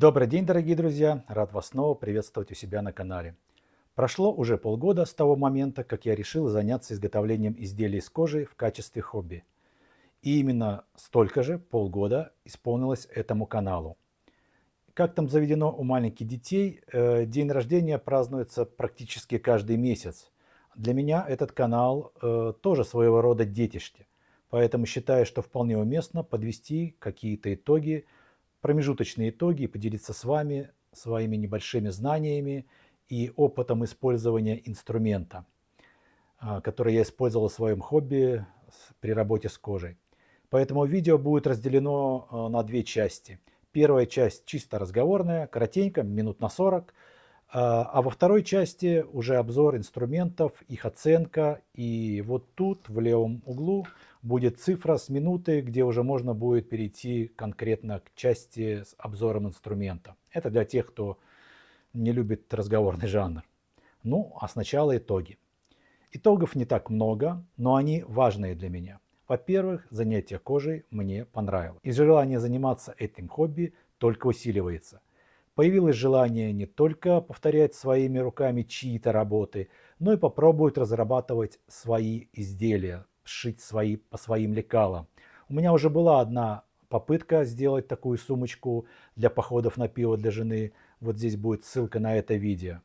Добрый день, дорогие друзья! Рад вас снова приветствовать у себя на канале. Прошло уже полгода с того момента, как я решил заняться изготовлением изделий из кожи в качестве хобби. И именно столько же, полгода, исполнилось этому каналу. Как там заведено у маленьких детей, э, день рождения празднуется практически каждый месяц. Для меня этот канал э, тоже своего рода детище, поэтому считаю, что вполне уместно подвести какие-то итоги – промежуточные итоги и поделиться с вами своими небольшими знаниями и опытом использования инструмента, а, который я использовал в своем хобби при работе с кожей. Поэтому видео будет разделено а, на две части. Первая часть чисто разговорная, коротенько, минут на 40, а, а во второй части уже обзор инструментов, их оценка. И вот тут в левом углу будет цифра с минуты, где уже можно будет перейти конкретно к части с обзором инструмента. Это для тех, кто не любит разговорный жанр. Ну, а сначала итоги. Итогов не так много, но они важные для меня. Во-первых, занятие кожей мне понравилось. И желание заниматься этим хобби только усиливается. Появилось желание не только повторять своими руками чьи-то работы, но и попробовать разрабатывать свои изделия, шить свои, по своим лекалам. У меня уже была одна попытка сделать такую сумочку для походов на пиво для жены. Вот здесь будет ссылка на это видео.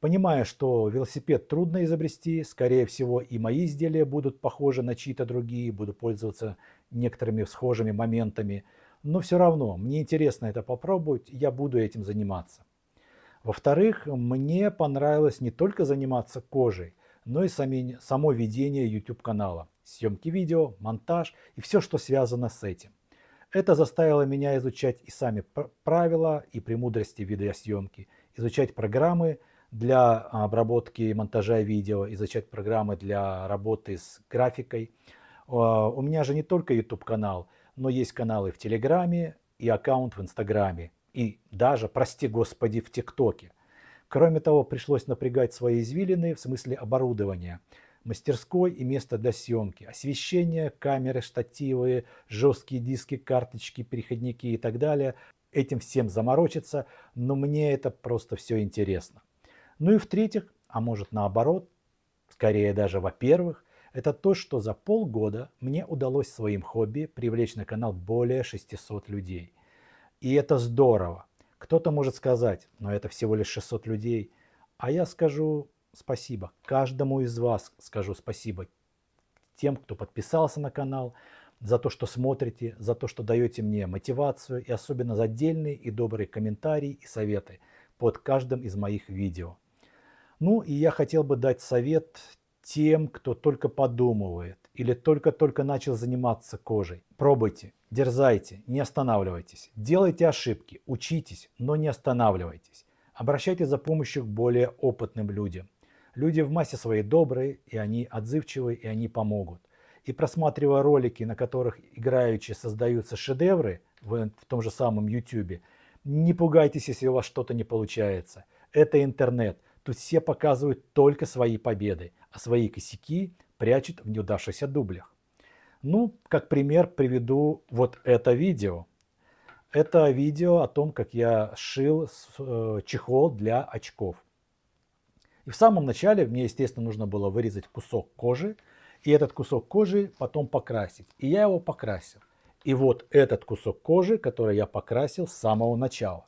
Понимая, что велосипед трудно изобрести, скорее всего и мои изделия будут похожи на чьи-то другие, буду пользоваться некоторыми схожими моментами, но все равно мне интересно это попробовать, я буду этим заниматься. Во-вторых, мне понравилось не только заниматься кожей – но ну и сами, само ведение YouTube-канала, съемки видео, монтаж и все, что связано с этим. Это заставило меня изучать и сами правила, и премудрости видеосъемки, изучать программы для обработки и монтажа видео, изучать программы для работы с графикой. А, у меня же не только YouTube-канал, но есть каналы в Телеграме и аккаунт в Инстаграме, и даже, прости господи, в ТикТоке. Кроме того, пришлось напрягать свои извилины в смысле оборудования мастерской и место для съемки, освещение, камеры, штативы, жесткие диски, карточки, переходники и так далее. Этим всем заморочиться, но мне это просто все интересно. Ну и в-третьих, а может наоборот, скорее даже во-первых, это то, что за полгода мне удалось своим хобби привлечь на канал более 600 людей. И это здорово. Кто-то может сказать, но это всего лишь 600 людей. А я скажу спасибо. Каждому из вас скажу спасибо. Тем, кто подписался на канал, за то, что смотрите, за то, что даете мне мотивацию и особенно за отдельные и добрые комментарии и советы под каждым из моих видео. Ну и я хотел бы дать совет тем, кто только подумывает или только-только начал заниматься кожей. Пробуйте, дерзайте, не останавливайтесь. Делайте ошибки, учитесь, но не останавливайтесь. Обращайтесь за помощью к более опытным людям. Люди в массе своей добрые, и они отзывчивы, и они помогут. И просматривая ролики, на которых играючи создаются шедевры в том же самом YouTube, не пугайтесь, если у вас что-то не получается. Это интернет. Тут все показывают только свои победы, а свои косяки прячут в неудавшихся дублях. Ну, как пример приведу вот это видео. Это видео о том, как я шил э, чехол для очков. И в самом начале мне, естественно, нужно было вырезать кусок кожи, и этот кусок кожи потом покрасить. И я его покрасил. И вот этот кусок кожи, который я покрасил с самого начала.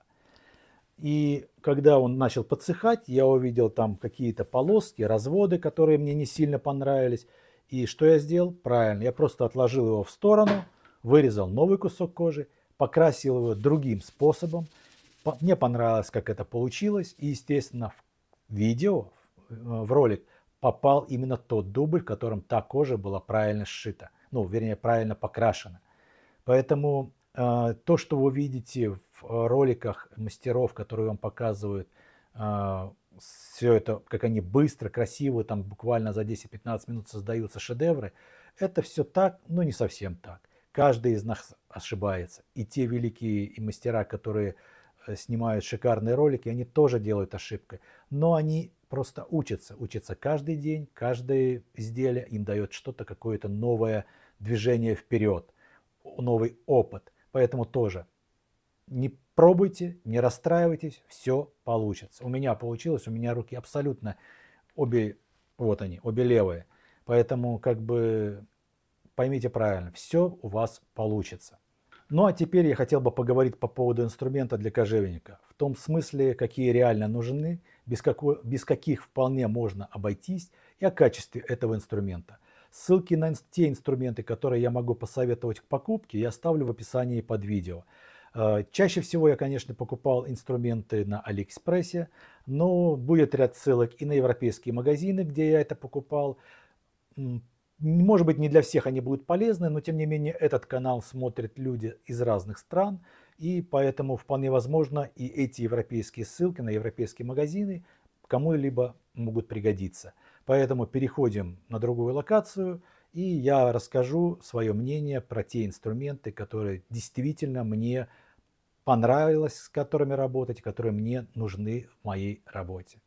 И когда он начал подсыхать, я увидел там какие-то полоски, разводы, которые мне не сильно понравились. И что я сделал? Правильно, я просто отложил его в сторону, вырезал новый кусок кожи, покрасил его другим способом. Мне понравилось, как это получилось. И, естественно, в видео, в э, ролик попал именно тот дубль, в котором та кожа была правильно сшита. Ну, вернее, правильно покрашена. Поэтому а, то, что вы видите в а, роликах мастеров, которые вам показывают а, все это, как они быстро, красиво, там буквально за 10-15 минут создаются шедевры, это все так, но не совсем так. Каждый из нас ошибается. И те великие мастера, которые э, снимают шикарные ролики, они тоже делают ошибки. Но они просто учатся, учатся каждый день, каждое изделие им дает что-то, какое-то новое движение вперед, новый опыт – Поэтому тоже не пробуйте, не расстраивайтесь, все получится. У меня получилось, у меня руки абсолютно обе, вот они, обе левые. Поэтому как бы поймите правильно, все у вас получится. Ну а теперь я хотел бы поговорить по поводу инструмента для кожевенника. В том смысле, какие реально нужны, без, какой, без каких вполне можно обойтись, и о качестве этого инструмента – Ссылки на те инструменты, которые я могу посоветовать к покупке, я оставлю в описании под видео. Э, чаще всего я, конечно, покупал инструменты на Алиэкспрессе, но будет ряд ссылок и на европейские магазины, где я это покупал. Может быть, не для всех они будут полезны, но тем не менее этот канал смотрят люди из разных стран, и поэтому вполне возможно и эти европейские ссылки на европейские магазины кому-либо могут пригодиться. Поэтому переходим на другую локацию, и я расскажу свое мнение про те инструменты, которые действительно мне понравились, с которыми работать, которые мне нужны в моей работе.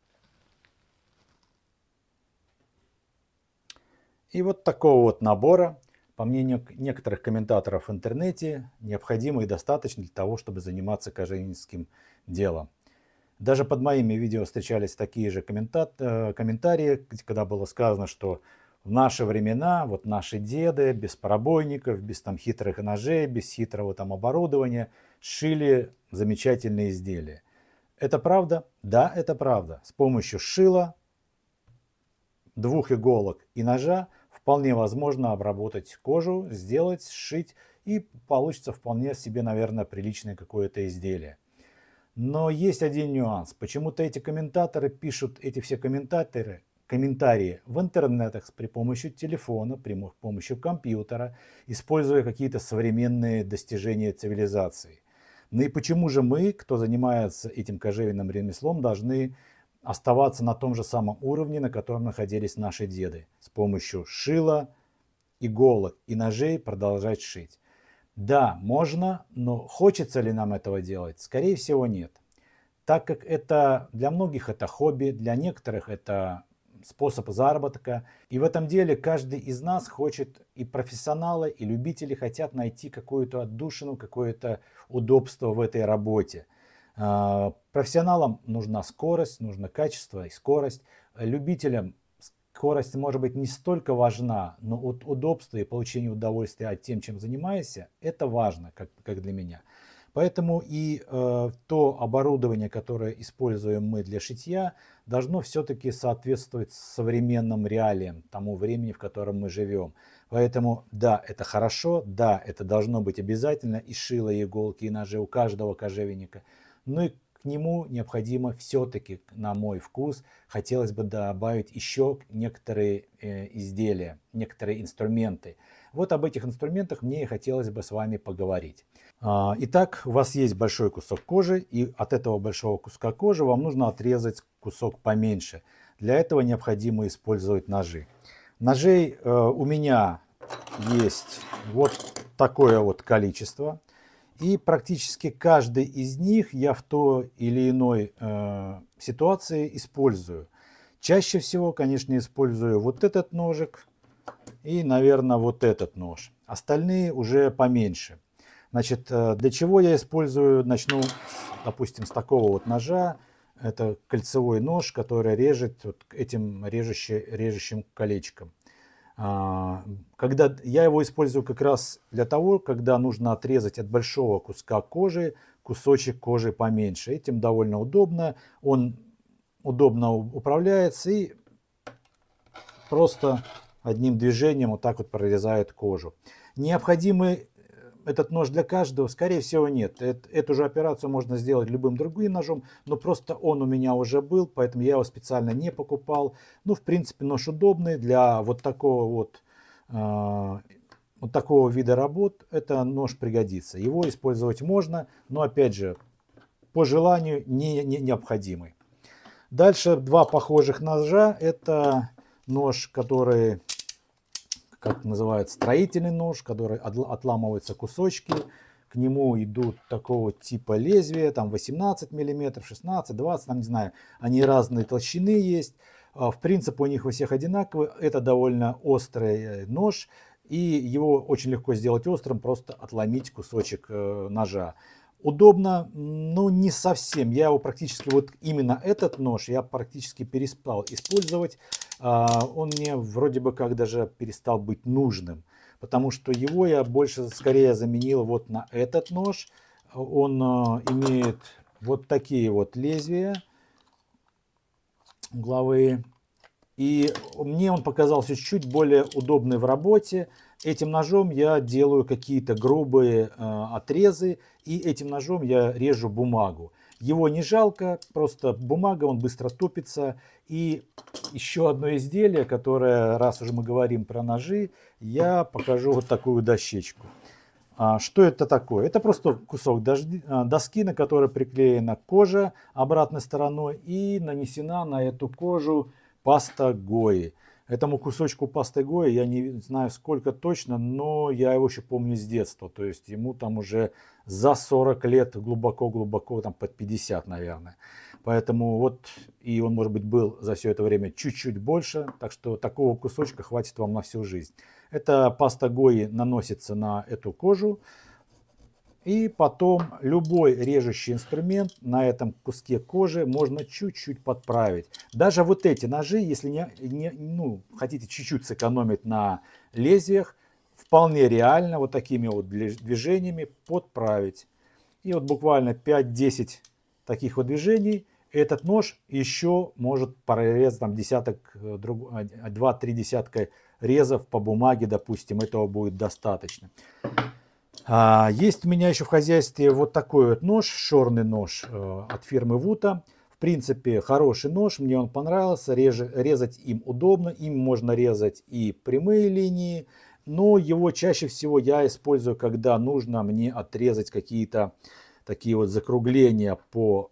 И вот такого вот набора, по мнению некоторых комментаторов в интернете, необходимо и достаточно для того, чтобы заниматься кожевническим делом. Даже под моими видео встречались такие же э, комментарии, когда было сказано, что в наши времена, вот наши деды, без пробойников, без там хитрых ножей, без хитрого там оборудования, шили замечательные изделия. Это правда? Да, это правда. С помощью шила, двух иголок и ножа вполне возможно обработать кожу, сделать, сшить, и получится вполне себе, наверное, приличное какое-то изделие. Но есть один нюанс. Почему-то эти комментаторы пишут, эти все комментаторы, комментарии в интернетах при помощи телефона, при помощи компьютера, используя какие-то современные достижения цивилизации. Ну и почему же мы, кто занимается этим кожевенным ремеслом, должны оставаться на том же самом уровне, на котором находились наши деды, с помощью шила, иголок и ножей продолжать шить? Да, можно, но хочется ли нам этого делать? Скорее всего, нет. Так как это для многих это хобби, для некоторых это способ заработка. И в этом деле каждый из нас хочет, и профессионалы, и любители хотят найти какую-то отдушину, какое-то удобство в этой работе. А, профессионалам нужна скорость, нужно качество и скорость. Любителям скорость может быть не столько важна, но вот удобство и получение удовольствия от тем, чем занимаешься, это важно, как, как для меня. Поэтому и э, то оборудование, которое используем мы для шитья, должно все-таки соответствовать современным реалиям, тому времени, в котором мы живем. Поэтому да, это хорошо, да, это должно быть обязательно и шило, и иголки, и ножи у каждого кожевенника. Ну и к нему необходимо все-таки, на мой вкус, хотелось бы добавить еще некоторые э, изделия, некоторые инструменты. Вот об этих инструментах мне и хотелось бы с вами поговорить. А, итак, у вас есть большой кусок кожи, и от этого большого куска кожи вам нужно отрезать кусок поменьше. Для этого необходимо использовать ножи. Ножей э, у меня есть вот такое вот количество – и практически каждый из них я в той или иной э, ситуации использую. Чаще всего, конечно, использую вот этот ножик и, наверное, вот этот нож. Остальные уже поменьше. Значит, э, для чего я использую, начну, допустим, с такого вот ножа. Это кольцевой нож, который режет вот этим режущим, режущим колечком. А, когда я его использую как раз для того, когда нужно отрезать от большого куска кожи кусочек кожи поменьше. Этим довольно удобно. Он удобно управляется и просто одним движением вот так вот прорезает кожу. Необходимый этот нож для каждого, скорее всего, нет. эту же операцию можно сделать любым другим ножом, но просто он у меня уже был, поэтому я его специально не покупал. Ну, в принципе, нож удобный для вот такого вот, э, вот такого вида работ. Это нож пригодится. Его использовать можно, но, опять же, по желанию не, не необходимый. Дальше два похожих ножа. Это нож, который как называют, строительный нож, который отламываются кусочки, к нему идут такого типа лезвия, там 18 миллиметров, 16, 20, там не знаю, они разные толщины есть. А, в принципе, у них у всех одинаковые. Это довольно острый э, нож, и его очень легко сделать острым, просто отломить кусочек э, ножа. Удобно, но не совсем. Я его практически, вот именно этот нож я практически переспал использовать. А, он мне вроде бы как даже перестал быть нужным, потому что его я больше скорее заменил вот на этот нож. Он а, имеет вот такие вот лезвия угловые. И мне он показался чуть более удобный в работе. Этим ножом я делаю какие-то грубые э, отрезы, и этим ножом я режу бумагу. Его не жалко, просто бумага, он быстро топится. И еще одно изделие, которое, раз уже мы говорим про ножи, я покажу вот такую дощечку. А, что это такое? Это просто кусок а, доски, на которой приклеена кожа обратной стороной и нанесена на эту кожу паста Гои. Этому кусочку пасты Гоя я не знаю сколько точно, но я его еще помню с детства. То есть ему там уже за 40 лет глубоко-глубоко, там под 50, наверное. Поэтому вот и он, может быть, был за все это время чуть-чуть больше. Так что такого кусочка хватит вам на всю жизнь. Эта паста Гои наносится на эту кожу. И потом любой режущий инструмент на этом куске кожи можно чуть-чуть подправить. Даже вот эти ножи, если не, не, ну, хотите чуть-чуть сэкономить на лезвиях, вполне реально вот такими вот движениями подправить. И вот буквально 5-10 таких вот движений этот нож еще может прорезать там десяток, 2-3 э, а, десятка резов по бумаге, допустим, этого будет достаточно. А, есть у меня еще в хозяйстве вот такой вот нож, шорный нож э, от фирмы Вута. В принципе, хороший нож, мне он понравился, реже, резать им удобно, им можно резать и прямые линии, но его чаще всего я использую, когда нужно мне отрезать какие-то такие вот закругления по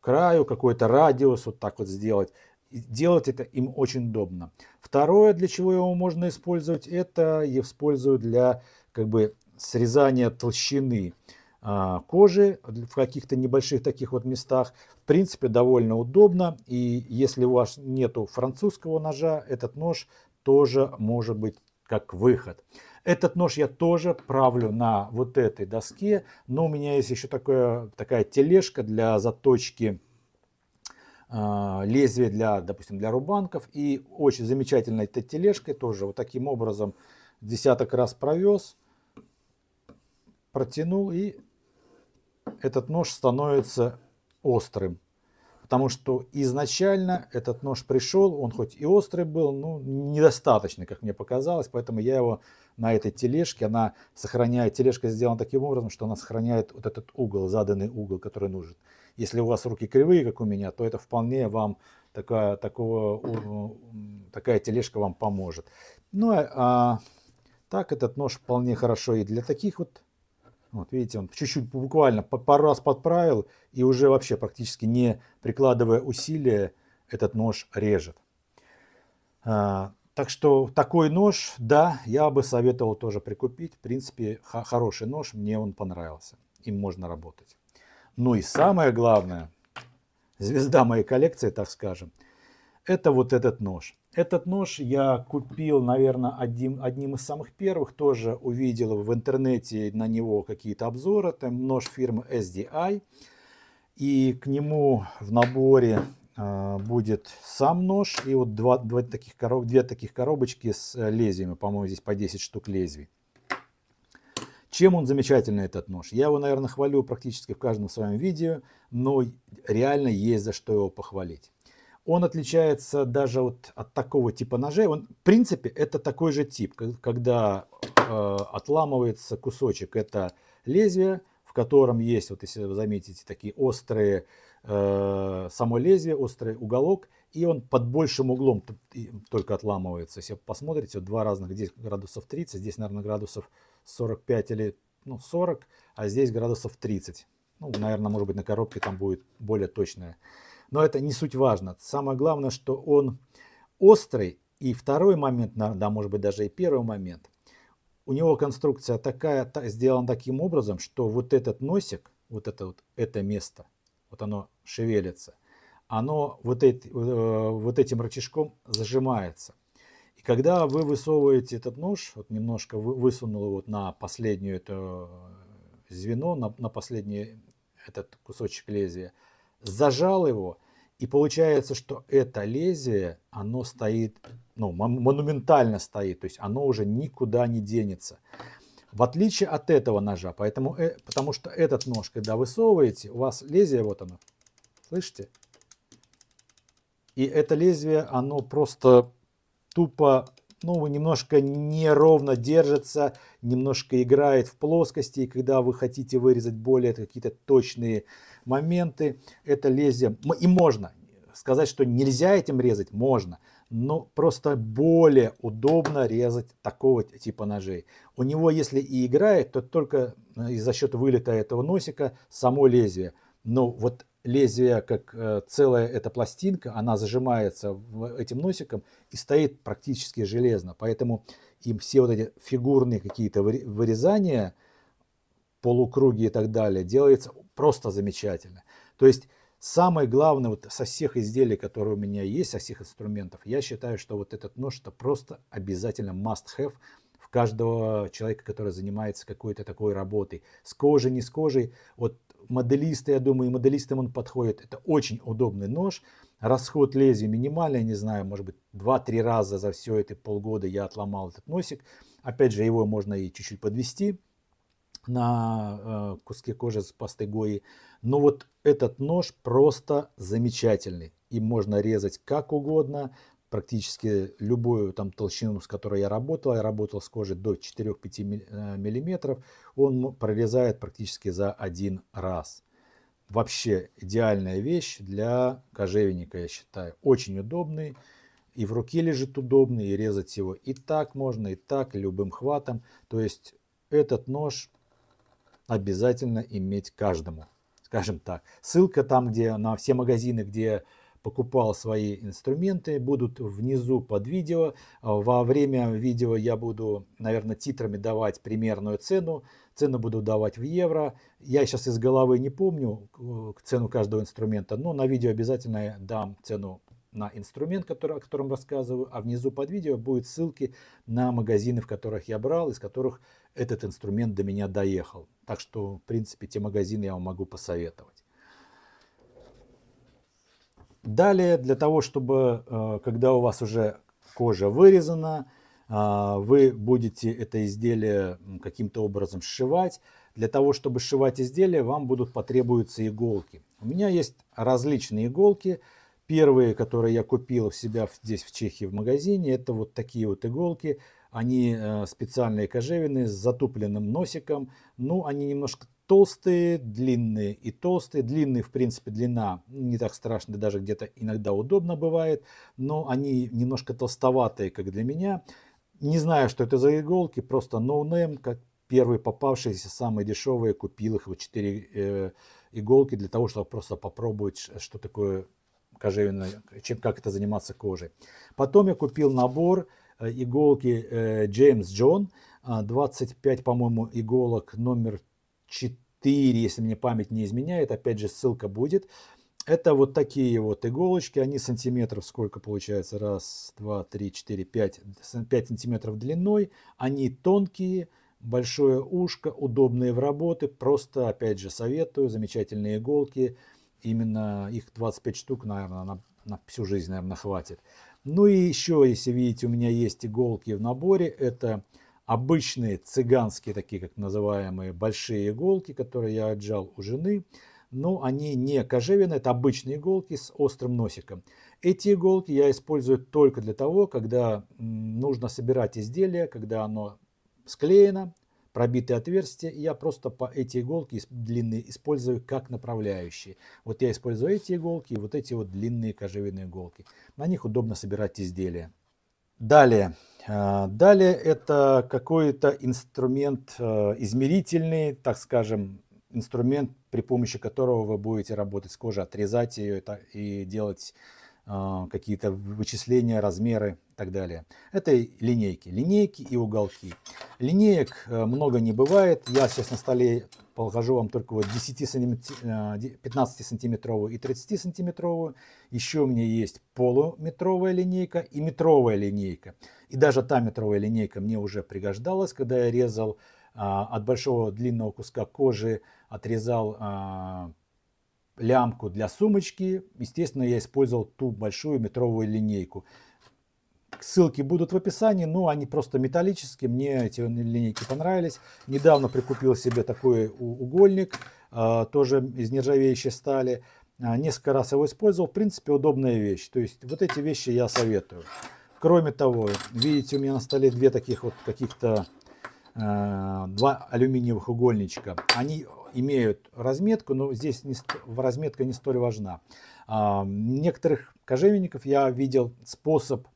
краю, какой-то радиус, вот так вот сделать. делать это им очень удобно. Второе, для чего его можно использовать, это я использую для как бы срезания толщины а, кожи в каких-то небольших таких вот местах. В принципе, довольно удобно. И если у вас нету французского ножа, этот нож тоже может быть как выход. Этот нож я тоже правлю на вот этой доске, но у меня есть еще такое, такая тележка для заточки а, лезвие для, допустим, для рубанков. И очень замечательной этой тележкой тоже вот таким образом десяток раз провез, протянул, и этот нож становится острым. Потому что изначально этот нож пришел, он хоть и острый был, но недостаточно, как мне показалось. Поэтому я его на этой тележке, она сохраняет, тележка сделана таким образом, что она сохраняет вот этот угол, заданный угол, который нужен. Если у вас руки кривые, как у меня, то это вполне вам такая, такого, такая тележка вам поможет. Ну, а, а так этот нож вполне хорошо и для таких вот вот видите, он чуть-чуть буквально пару раз подправил и уже вообще практически не прикладывая усилия этот нож режет. А, так что такой нож, да, я бы советовал тоже прикупить. В принципе, хороший нож, мне он понравился. Им можно работать. Ну и самое главное, звезда моей коллекции, так скажем, это вот этот нож. Этот нож я купил, наверное, одним, одним из самых первых. Тоже увидел в интернете на него какие-то обзоры. Это нож фирмы SDI. И к нему в наборе э, будет сам нож и вот два, два таких короб, две таких коробочки с лезвиями. По-моему, здесь по 10 штук лезвий. Чем он замечательный, этот нож? Я его, наверное, хвалю практически в каждом своем видео, но реально есть за что его похвалить. Он отличается даже вот от такого типа ножей. Он, в принципе, это такой же тип, когда э, отламывается кусочек. Это лезвие, в котором есть, вот если вы заметите, такие острые, э, само лезвие, острый уголок, и он под большим углом только отламывается. Если посмотрите, вот два разных, здесь градусов 30, здесь, наверное, градусов 45 или ну, 40, а здесь градусов 30. Ну, наверное, может быть, на коробке там будет более точное. Но это не суть важно. Самое главное, что он острый. И второй момент, да, может быть, даже и первый момент. У него конструкция такая, та, сделана таким образом, что вот этот носик, вот это вот это место, вот оно шевелится, оно вот, эти, э, вот этим рычажком зажимается. Когда вы высовываете этот нож, вот немножко высунул вот на последнюю это э, звено, на, на последний этот кусочек лезвия, зажал его, и получается, что это лезвие, оно стоит, ну, монументально стоит, то есть оно уже никуда не денется. В отличие от этого ножа, поэтому, э, потому что этот нож, когда высовываете, у вас лезвие, вот оно, слышите? И это лезвие, оно просто тупо, ну, немножко неровно держится, немножко играет в плоскости, и когда вы хотите вырезать более какие-то точные моменты, это лезвие, и можно, сказать, что нельзя этим резать, можно, но просто более удобно резать такого типа ножей. У него, если и играет, то только э, за счет вылета этого носика само лезвие. Но вот лезвие как э, целая эта пластинка, она зажимается этим носиком и стоит практически железно. Поэтому им все вот эти фигурные какие-то вырезания, полукруги и так далее, делается просто замечательно. То есть самое главное вот со всех изделий, которые у меня есть, со всех инструментов, я считаю, что вот этот нож это просто обязательно must-have в каждого человека, который занимается какой-то такой работой. С кожей, не с кожей. Вот моделисты, я думаю, и моделистам он подходит. Это очень удобный нож. Расход лезвия минимальный, не знаю, может быть, 2-3 раза за все эти полгода я отломал этот носик. Опять же, его можно и чуть-чуть подвести на э, куске кожи с пастой Гои. Но вот этот нож просто замечательный. Им можно резать как угодно, практически любую там толщину, с которой я работал, я работал с кожей до 4-5 э, миллиметров, он прорезает практически за один раз. Вообще идеальная вещь для кожевенника, я считаю. Очень удобный, и в руке лежит удобный, и резать его и так можно, и так, любым хватом. То есть этот нож обязательно иметь каждому, скажем так. Ссылка там, где на все магазины, где покупал свои инструменты, будут внизу под видео. А, во время видео я буду, наверное, титрами давать примерную цену. Цену буду давать в евро. Я сейчас из головы не помню цену каждого инструмента, но на видео обязательно я дам цену на инструмент, который, о котором рассказываю, а внизу под видео будут ссылки на магазины, в которых я брал, из которых этот инструмент до меня доехал. Так что, в принципе, те магазины я вам могу посоветовать. Далее, для того, чтобы, э, когда у вас уже кожа вырезана, э, вы будете это изделие каким-то образом сшивать. Для того, чтобы сшивать изделие, вам будут потребуются иголки. У меня есть различные иголки. Первые, которые я купил в себя здесь в Чехии в магазине, это вот такие вот иголки. Они э, специальные кожевины с затупленным носиком. Ну, они немножко толстые, длинные и толстые. Длинные, в принципе, длина не так страшная, даже где-то иногда удобно бывает, но они немножко толстоватые, как для меня. Не знаю, что это за иголки, просто ноунейм, no как первые попавшиеся, самые дешевые, купил их вот 4 э, иголки для того, чтобы просто попробовать, э, что такое кожевенное, чем, как это заниматься кожей. Потом я купил набор э, иголки э, James John, 25, по-моему, иголок номер 4, если мне память не изменяет, опять же ссылка будет. Это вот такие вот иголочки, они сантиметров сколько получается? Раз, два, три, четыре, пять. Пять сантиметров длиной. Они тонкие, большое ушко, удобные в работе. Просто, опять же, советую, замечательные иголки. Именно их 25 штук, наверное, на, на всю жизнь, наверное, хватит. Ну и еще, если видите, у меня есть иголки в наборе. Это обычные цыганские, такие как называемые большие иголки, которые я отжал у жены, но они не кожевенные, это обычные иголки с острым носиком. Эти иголки я использую только для того, когда нужно собирать изделие, когда оно склеено, пробиты отверстия, и я просто по эти иголки длинные использую как направляющие. Вот я использую эти иголки и вот эти вот длинные кожевенные иголки. На них удобно собирать изделия. Далее, а, далее это какой-то инструмент а, измерительный, так скажем, инструмент, при помощи которого вы будете работать с кожей, отрезать ее и делать а, какие-то вычисления, размеры и так далее. Это линейки. Линейки и уголки. Линеек э, много не бывает. Я сейчас на столе покажу вам только вот 10 сантиметр, 15 а, сантиметровую и 30 сантиметровую. Еще у меня есть полуметровая линейка и метровая линейка. И даже та метровая линейка мне уже пригождалась, когда я резал а, от большого длинного куска кожи, отрезал лямку для сумочки. Естественно, я использовал ту большую метровую линейку. Ссылки будут в описании, но они просто металлические. Мне эти линейки понравились. Недавно прикупил себе такой угольник, а, тоже из нержавеющей стали. А, несколько раз его использовал. В принципе, удобная вещь. То есть вот эти вещи я советую. Кроме того, видите, у меня на столе две таких вот каких-то а, два алюминиевых угольничка. Они имеют разметку, но здесь не, разметка не столь важна. А, некоторых кожевенников я видел способ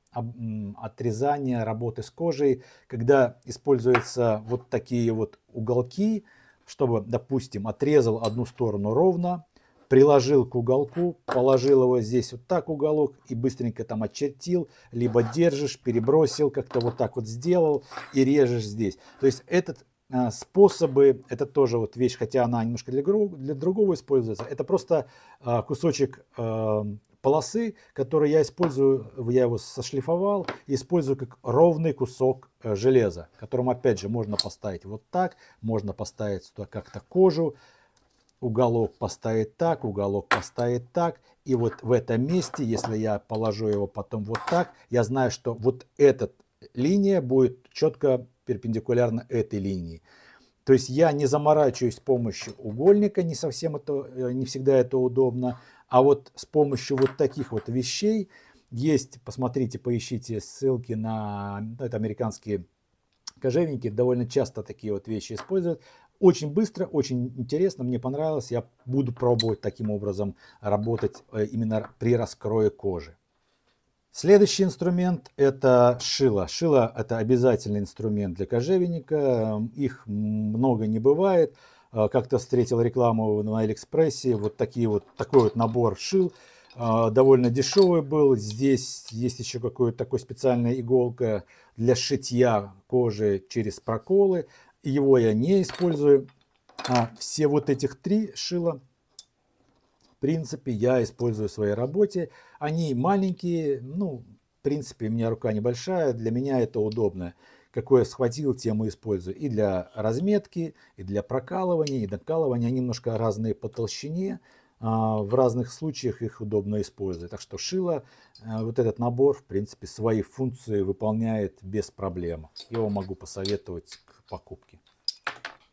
отрезания работы с кожей, когда используются вот такие вот уголки, чтобы, допустим, отрезал одну сторону ровно, приложил к уголку, положил его здесь вот так уголок и быстренько там очертил, либо держишь, перебросил, как-то вот так вот сделал и режешь здесь. То есть этот а, способы, это тоже вот вещь, хотя она немножко для, для другого используется. Это просто а, кусочек а, полосы, который я использую, я его сошлифовал, использую как ровный кусок э, железа, которым опять же можно поставить вот так, можно поставить сюда как-то кожу, уголок поставить так, уголок поставить так. И вот в этом месте, если я положу его потом вот так, я знаю, что вот этот линия будет четко перпендикулярна этой линии. То есть я не заморачиваюсь с помощью угольника, не совсем это, э, не всегда это удобно. А вот с помощью вот таких вот вещей есть, посмотрите, поищите ссылки на ну, это американские кожевники, довольно часто такие вот вещи используют. Очень быстро, очень интересно, мне понравилось. Я буду пробовать таким образом работать э, именно при раскрое кожи. Следующий инструмент – это шило. Шило – это обязательный инструмент для кожевенника. Их много не бывает. А, как-то встретил рекламу на Алиэкспрессе. Вот, такие вот такой вот набор шил. А, довольно дешевый был. Здесь есть еще какая-то такая специальная иголка для шитья кожи через проколы. Его я не использую. А все вот этих три шила принципе, я использую в своей работе. Они маленькие, ну, в принципе, у меня рука небольшая, для меня это удобно. Какое схватил, тему использую. И для разметки, и для прокалывания, и накалывания. Они немножко разные по толщине. А, в разных случаях их удобно использовать. Так что шило, а, вот этот набор, в принципе, свои функции выполняет без проблем. Его могу посоветовать к покупке.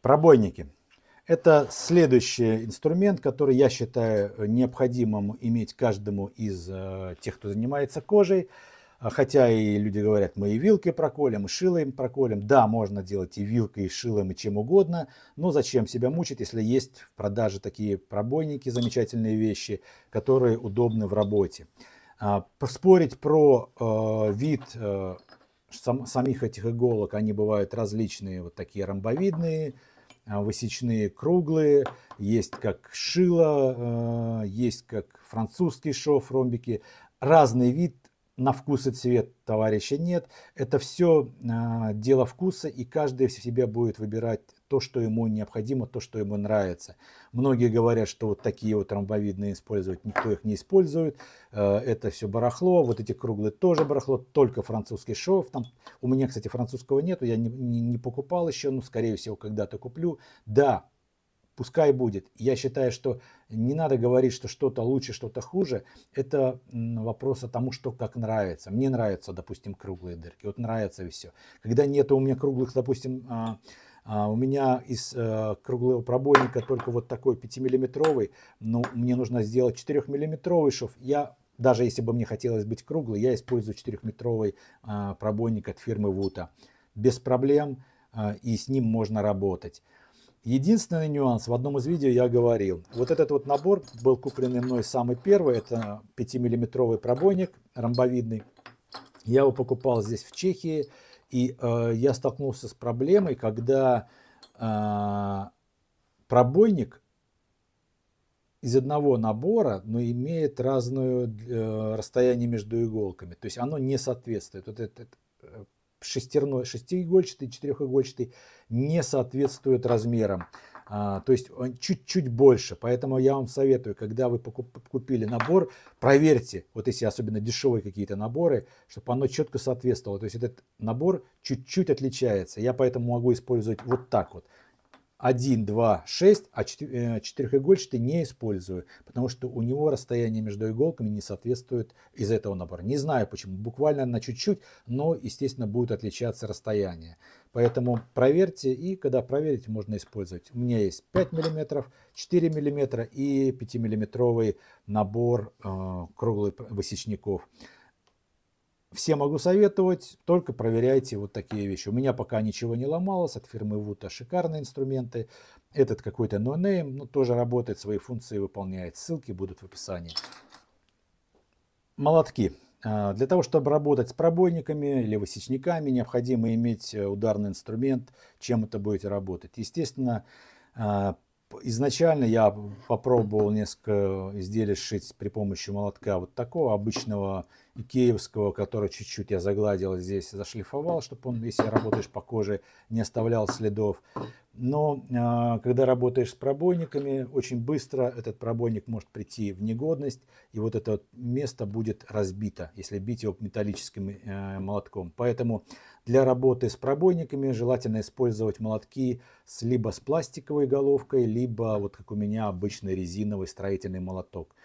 Пробойники. Это следующий инструмент, который я считаю э, необходимым иметь каждому из э, тех, кто занимается кожей. А, хотя и люди говорят, мы и вилки проколем, и шилы им проколем. Да, можно делать и вилкой, и шилом, и чем угодно. Но зачем себя мучить, если есть в продаже такие пробойники, замечательные вещи, которые удобны в работе. А, спорить про э, вид самих этих иголок, они бывают различные, вот такие ромбовидные, а, высечные круглые, есть как шило, э, есть как французский шов, ромбики. Разный вид, на вкус и цвет товарища нет. Это все а, дело вкуса, и каждый в себе будет выбирать то, что ему необходимо, то, что ему нравится. Многие говорят, что вот такие вот ромбовидные использовать, никто их не использует. Э, это все барахло, вот эти круглые тоже барахло, только французский шов. Там, у меня, кстати, французского нету, я не, не, не покупал еще, но, скорее всего, когда-то куплю. Да, пускай будет. Я считаю, что не надо говорить, что что-то лучше, что-то хуже. Это вопрос о тому, что как нравится. Мне нравятся, допустим, круглые дырки. Вот нравится и все. Когда нет у меня круглых, допустим, а, а, у меня из э, круглого пробойника только вот такой 5-миллиметровый, но мне нужно сделать 4-миллиметровый шов. Я даже если бы мне хотелось быть круглой, я использую 4-метровый а, пробойник от фирмы Вута. Без проблем, а, и с ним можно работать. Единственный нюанс, в одном из видео я говорил, вот этот вот набор был купленный мной самый первый, это 5-миллиметровый пробойник ромбовидный. Я его покупал здесь в Чехии, и э, я столкнулся с проблемой, когда э, пробойник из одного набора, но имеет разное э, расстояние между иголками. То есть оно не соответствует. Вот этот, этот э, шестерной, шестиигольчатый, четырехигольчатый не соответствует размерам. А, то есть он чуть-чуть больше. Поэтому я вам советую, когда вы купили набор, проверьте, вот если особенно дешевые какие-то наборы, чтобы оно четко соответствовало. То есть этот набор чуть-чуть отличается. Я поэтому могу использовать вот так вот. 1, 2, 6, а э, четырехигольчатый не использую, потому что у него расстояние между иголками не соответствует из этого набора. Не знаю почему, буквально на чуть-чуть, но, естественно, будет отличаться расстояние. Поэтому проверьте, и когда проверите, можно использовать. У меня есть 5 мм, 4 мм и 5-миллиметровый набор э, круглых высечников все могу советовать, только проверяйте вот такие вещи. У меня пока ничего не ломалось, от фирмы Вута шикарные инструменты. Этот какой-то нонейм, но ну, тоже работает, свои функции выполняет. Ссылки будут в описании. Молотки. А, для того, чтобы работать с пробойниками или высечниками, необходимо иметь э, ударный инструмент, чем это будете работать. Естественно, а, Изначально я попробовал несколько изделий шить при помощи молотка вот такого обычного икеевского, который чуть-чуть я загладил здесь, зашлифовал, чтобы он, если работаешь по коже, не оставлял следов. Но а, когда работаешь с пробойниками, очень быстро этот пробойник может прийти в негодность, и вот это место будет разбито, если бить его металлическим э, молотком. Поэтому для работы с пробойниками желательно использовать молотки с, либо с пластиковой головкой, либо, вот как у меня, обычный резиновый строительный молоток.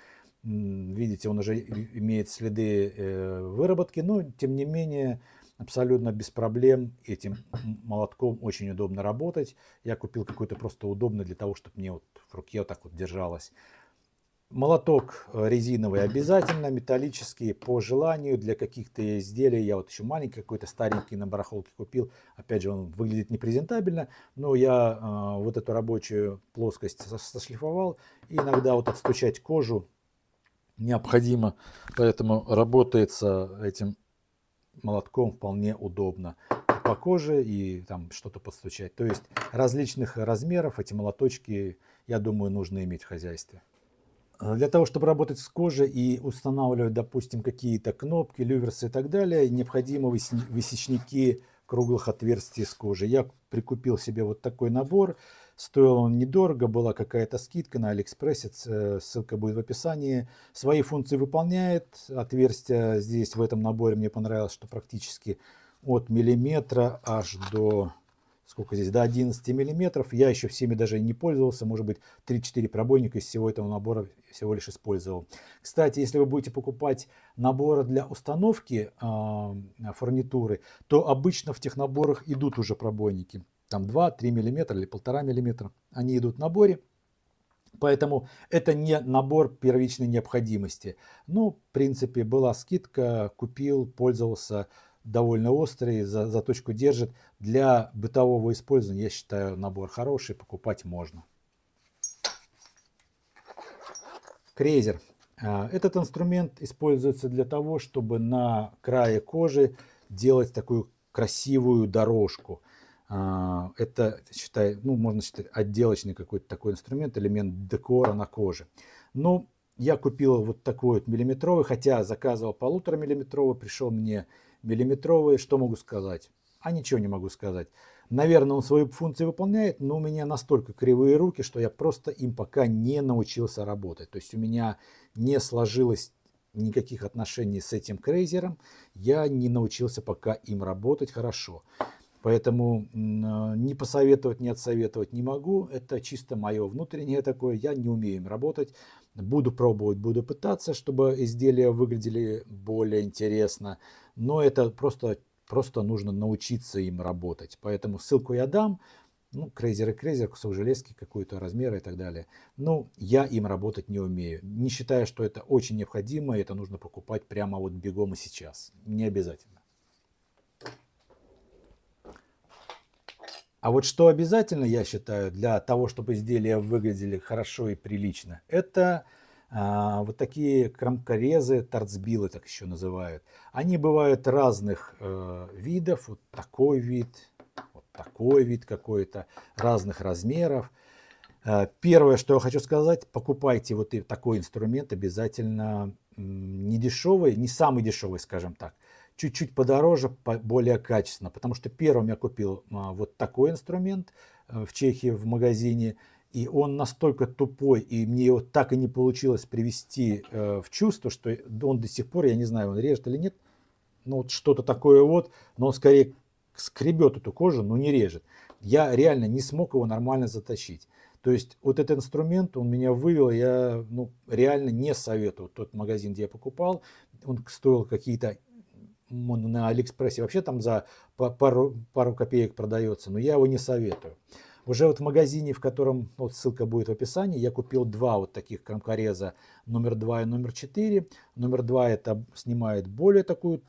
Видите, он уже имеет следы э, выработки, но тем не менее абсолютно без проблем этим молотком очень удобно работать. Я купил какой-то просто удобный для того, чтобы мне вот в руке вот так вот держалось. Молоток э, резиновый обязательно, металлический по желанию для каких-то изделий. Я вот еще маленький какой-то старенький на барахолке купил. Опять же, он выглядит непрезентабельно, но я э, вот эту рабочую плоскость сошлифовал. И иногда вот отстучать кожу необходимо, поэтому работается этим молотком вполне удобно по коже и там что-то подстучать. То есть различных размеров эти молоточки, я думаю, нужно иметь в хозяйстве. А, для того, чтобы работать с кожей и устанавливать, допустим, какие-то кнопки, люверсы и так далее, необходимы высечники круглых отверстий с кожи. Я прикупил себе вот такой набор. Стоил он недорого, была какая-то скидка на Алиэкспрессе, э, ссылка будет в описании. Свои функции выполняет. Отверстия здесь в этом наборе мне понравилось, что практически от миллиметра аж до сколько здесь, до 11 миллиметров. Я еще всеми даже не пользовался, может быть 3-4 пробойника из всего этого набора всего лишь использовал. Кстати, если вы будете покупать наборы для установки э, фурнитуры, то обычно в тех наборах идут уже пробойники. Там 2-3 миллиметра или 1,5 миллиметра. Они идут в наборе. Поэтому это не набор первичной необходимости. Ну, в принципе, была скидка, купил, пользовался довольно острый, за, за точку держит. Для бытового использования, я считаю, набор хороший, покупать можно. Крейзер. А, этот инструмент используется для того, чтобы на крае кожи делать такую красивую дорожку. А, это, считай, ну, можно считать отделочный какой-то такой инструмент, элемент декора на коже. Но ну, я купил вот такой вот миллиметровый, хотя заказывал полутора миллиметровый, пришел мне миллиметровые, что могу сказать? А ничего не могу сказать. Наверное, он свою функцию выполняет, но у меня настолько кривые руки, что я просто им пока не научился работать. То есть у меня не сложилось никаких отношений с этим крейзером. Я не научился пока им работать хорошо. Поэтому э, не посоветовать, не отсоветовать не могу. Это чисто мое внутреннее такое. Я не умею им работать. Буду пробовать, буду пытаться, чтобы изделия выглядели более интересно но это просто, просто нужно научиться им работать. Поэтому ссылку я дам. Ну, крейзер и крейзер, кусок железки какой-то размера и так далее. Ну, я им работать не умею. Не считая, что это очень необходимо, это нужно покупать прямо вот бегом и сейчас. Не обязательно. А вот что обязательно, я считаю, для того, чтобы изделия выглядели хорошо и прилично, это а, вот такие кромкорезы торцбилы так еще называют. Они бывают разных э, видов, вот такой вид, вот такой вид какой-то, разных размеров. Э, первое, что я хочу сказать, покупайте вот такой инструмент обязательно не дешевый, не самый дешевый, скажем так, чуть-чуть подороже, более качественно, потому что первым я купил а, вот такой инструмент э, в Чехии в магазине, и он настолько тупой, и мне его так и не получилось привести э, в чувство, что он до сих пор, я не знаю, он режет или нет, ну вот что-то такое вот, но он скорее скребет эту кожу, но не режет. Я реально не смог его нормально затащить. То есть вот этот инструмент, он меня вывел, я ну, реально не советую. Тот магазин, где я покупал, он стоил какие-то на Алиэкспрессе вообще там за пару, пару копеек продается, но я его не советую. Уже вот в магазине, в котором, вот ссылка будет в описании, я купил два вот таких крамкореза, номер 2 и номер 4. Номер 2 это снимает более такую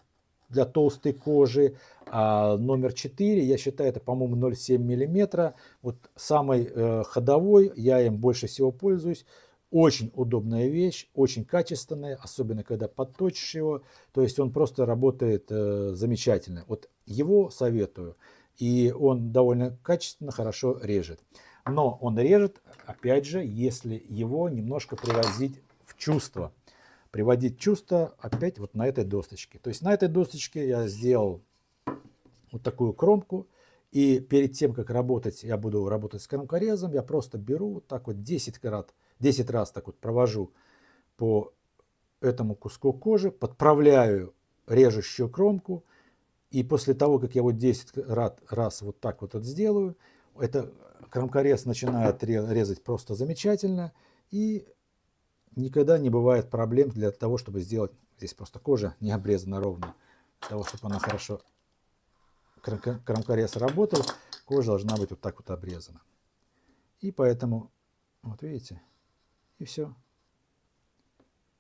для толстой кожи, а номер 4, я считаю, это, по-моему, 0,7 мм. Вот самый э, ходовой, я им больше всего пользуюсь. Очень удобная вещь, очень качественная, особенно когда подточишь его. То есть он просто работает э, замечательно. Вот его советую и он довольно качественно, хорошо режет. Но он режет, опять же, если его немножко привозить в чувство. Приводить чувство опять вот на этой досточке. То есть на этой досточке я сделал вот такую кромку. И перед тем, как работать, я буду работать с кромкорезом, я просто беру вот так вот 10 карат, 10 раз так вот провожу по этому куску кожи, подправляю режущую кромку – и после того, как я вот 10 раз вот так вот это сделаю, это кромкорез начинает резать просто замечательно. И никогда не бывает проблем для того, чтобы сделать... Здесь просто кожа не обрезана ровно. Для того, чтобы она хорошо... кромкорез работал, кожа должна быть вот так вот обрезана. И поэтому, вот видите, и все.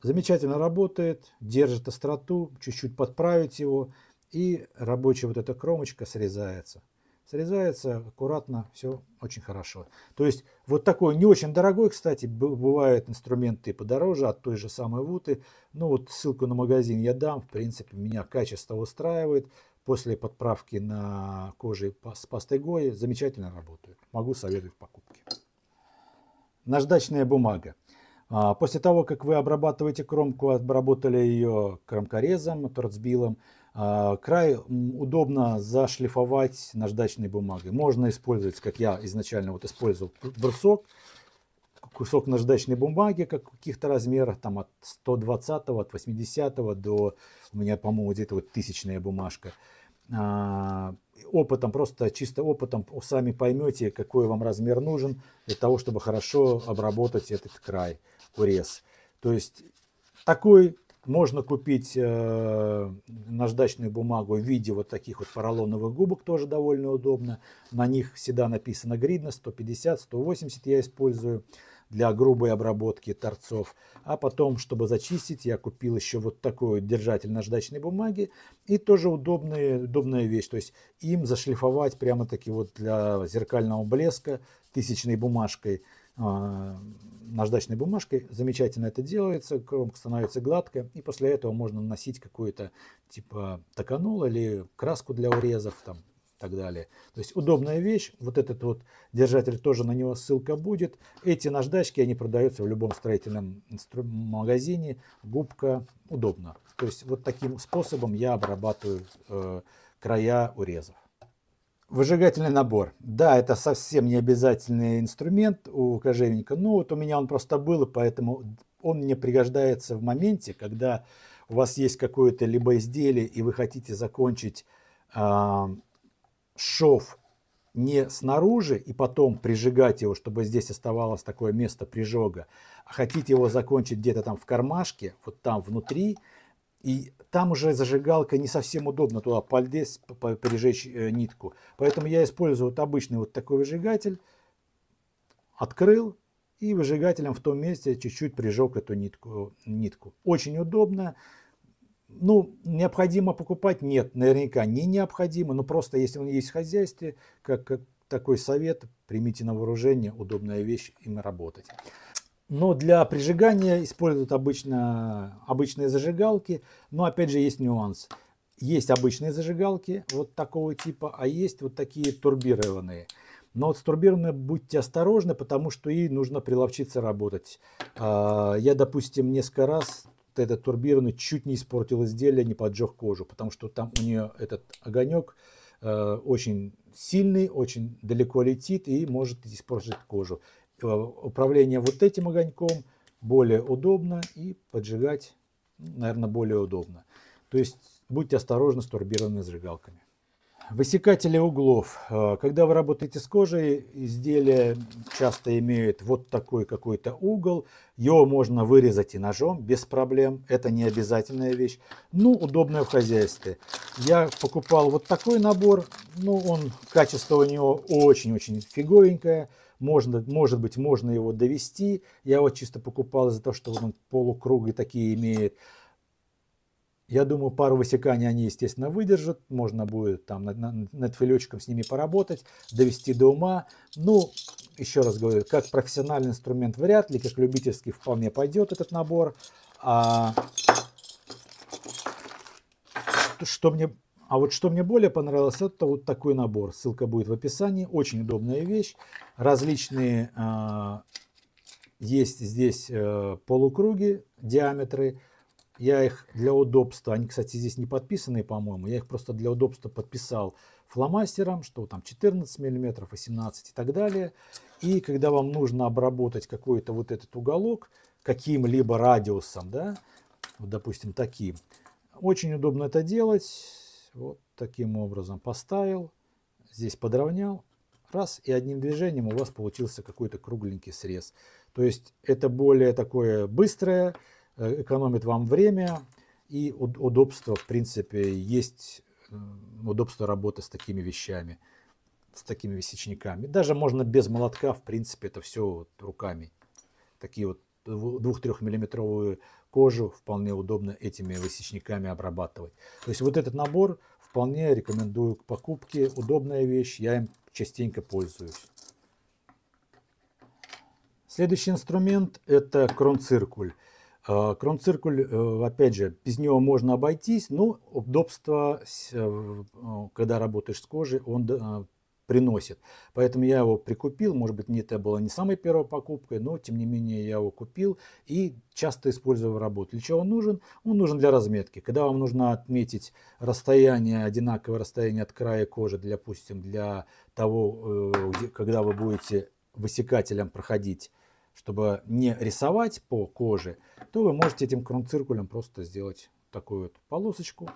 Замечательно работает, держит остроту, чуть-чуть подправить его. И рабочая вот эта кромочка срезается. Срезается аккуратно, все очень хорошо. То есть вот такой не очень дорогой, кстати, бывают инструменты подороже от той же самой Вуты. Ну вот ссылку на магазин я дам, в принципе, меня качество устраивает. После подправки на коже с пастой Гои замечательно работают. Могу советовать в покупке. Наждачная бумага. А, после того, как вы обрабатываете кромку, обработали ее кромкорезом, торцбилом, а, край удобно зашлифовать наждачной бумагой. Можно использовать, как я изначально вот использовал, брусок, кусок наждачной бумаги как каких-то размерах, там от 120, от 80 до, у меня, по-моему, где-то вот тысячная бумажка. А, опытом, просто чисто опытом сами поймете, какой вам размер нужен для того, чтобы хорошо обработать этот край, урез. То есть такой можно купить э, наждачную бумагу в виде вот таких вот поролоновых губок, тоже довольно удобно. На них всегда написано гридно 150, 180 я использую для грубой обработки торцов. А потом, чтобы зачистить, я купил еще вот такой держатель наждачной бумаги. И тоже удобные, удобная вещь. То есть им зашлифовать прямо-таки вот для зеркального блеска тысячной бумажкой – а, наждачной бумажкой. Замечательно это делается, кромка становится гладкая, и после этого можно наносить какую-то типа токанол или краску для урезов там и так далее. То есть удобная вещь, вот этот вот держатель тоже на него ссылка будет. Эти наждачки, они продаются в любом строительном магазине, губка, удобно. То есть вот таким способом я обрабатываю э, края урезов. Выжигательный набор. Да, это совсем не обязательный инструмент у кожевника, но вот у меня он просто был, и поэтому он мне пригождается в моменте, когда у вас есть какое-то либо изделие, и вы хотите закончить э, шов не снаружи и потом прижигать его, чтобы здесь оставалось такое место прижога, а хотите его закончить где-то там в кармашке, вот там внутри – и там уже зажигалка не совсем удобно туда пальдес прижечь э, нитку. Поэтому я использую вот обычный вот такой выжигатель. Открыл и выжигателем в том месте чуть-чуть прижег эту нитку. нитку. Очень удобно. Ну, необходимо покупать? Нет, наверняка не необходимо. Но просто если он есть в хозяйстве, как, как такой совет, примите на вооружение, удобная вещь, им работать. Но для прижигания используют обычно обычные зажигалки. Но опять же есть нюанс. Есть обычные зажигалки вот такого типа, а есть вот такие турбированные. Но вот с турбированной будьте осторожны, потому что ей нужно приловчиться работать. А, я, допустим, несколько раз этот турбированный чуть не испортил изделие, не поджег кожу, потому что там у нее этот огонек э, очень сильный, очень далеко летит и может испортить кожу. Э, управление вот этим огоньком более удобно и поджигать, наверное, более удобно. То есть будьте осторожны с турбированными зажигалками. Высекатели углов. Э, когда вы работаете с кожей, изделия часто имеют вот такой какой-то угол. Его можно вырезать и ножом без проблем. Это не обязательная вещь. Ну, удобная в хозяйстве. Я покупал вот такой набор. Ну, он, качество у него очень-очень фиговенькое. Можно, может быть, можно его довести. Я его чисто покупал из-за того, что он полукруглый такие имеет. Я думаю, пару высеканий они, естественно, выдержат. Можно будет там над, над, филечком с ними поработать, довести до ума. Ну, еще раз говорю, как профессиональный инструмент вряд ли, как любительский вполне пойдет этот набор. А что мне а вот что мне более понравилось, это вот такой набор. Ссылка будет в описании. Очень удобная вещь. Различные э, есть здесь э, полукруги, диаметры. Я их для удобства, они, кстати, здесь не подписаны, по-моему, я их просто для удобства подписал фломастером, что там 14 мм, 18 и так далее. И когда вам нужно обработать какой-то вот этот уголок каким-либо радиусом, да, вот, допустим, таким, очень удобно это делать. Вот таким образом поставил, здесь подровнял, раз, и одним движением у вас получился какой-то кругленький срез. То есть это более такое быстрое, э, экономит вам время и удобство, в принципе, есть э, удобство работы с такими вещами, с такими висячниками. Даже можно без молотка, в принципе, это все вот руками. Такие вот 2-3 миллиметровые кожу вполне удобно этими высечниками обрабатывать. То есть вот этот набор вполне рекомендую к покупке. Удобная вещь, я им частенько пользуюсь. Следующий инструмент это кронциркуль. А, кронциркуль, э, опять же, без него можно обойтись, но удобство, э, э, когда работаешь с кожей, он приносит. Поэтому я его прикупил, может быть, не это было не самой первой покупкой, но тем не менее я его купил и часто использую в работе. Для чего он нужен? Он нужен для разметки. Когда вам нужно отметить расстояние, одинаковое расстояние от края кожи, для, допустим, для того, э, где, когда вы будете высекателем проходить чтобы не рисовать по коже, то вы можете этим кронциркулем просто сделать такую вот полосочку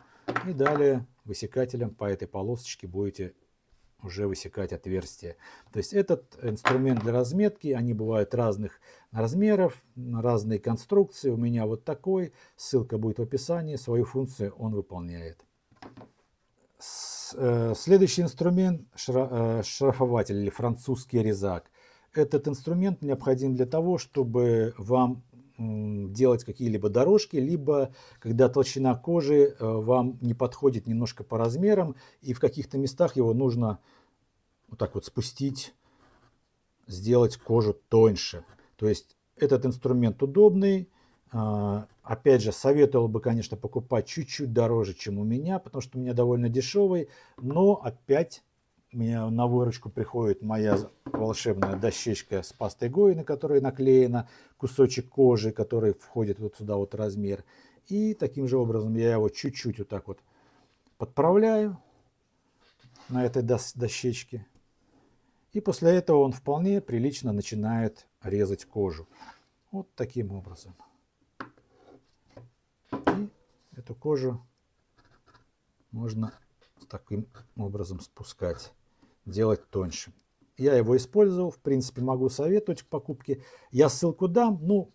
и далее высекателем по этой полосочке будете уже высекать отверстие. То есть этот инструмент для разметки, они бывают разных размеров, разные конструкции. У меня вот такой, ссылка будет в описании, свою функцию он выполняет. Э, следующий инструмент – э, шрафователь или французский резак. Этот инструмент необходим для того, чтобы вам делать какие-либо дорожки, либо когда толщина кожи э, вам не подходит немножко по размерам, и в каких-то местах его нужно вот так вот спустить, сделать кожу тоньше. То есть этот инструмент удобный. А, опять же, советовал бы, конечно, покупать чуть-чуть дороже, чем у меня, потому что у меня довольно дешевый, но опять меня на выручку приходит моя волшебная дощечка с пастой Гои, на которой наклеена кусочек кожи, который входит вот сюда вот размер. И таким же образом я его чуть-чуть вот так вот подправляю на этой дощечке. И после этого он вполне прилично начинает резать кожу. Вот таким образом. И эту кожу можно таким образом спускать делать тоньше. Я его использовал, в принципе, могу советовать к покупке. Я ссылку дам, ну,